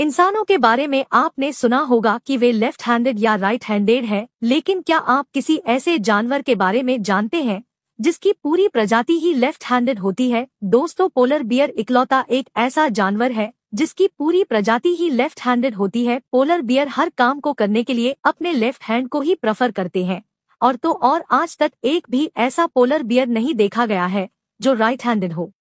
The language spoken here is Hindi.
इंसानों के बारे में आपने सुना होगा कि वे लेफ्ट हैंडेड या राइट हैंडेड है लेकिन क्या आप किसी ऐसे जानवर के बारे में जानते हैं जिसकी पूरी प्रजाति ही लेफ्ट हैंडेड होती है दोस्तों पोलर बियर इकलौता एक ऐसा जानवर है जिसकी पूरी प्रजाति ही लेफ्ट हैंडेड होती है पोलर बियर हर काम को करने के लिए अपने लेफ्ट हैंड को ही प्रेफर करते हैं और तो और आज तक एक भी ऐसा पोलर बियर नहीं देखा गया है जो राइट हैंडेड हो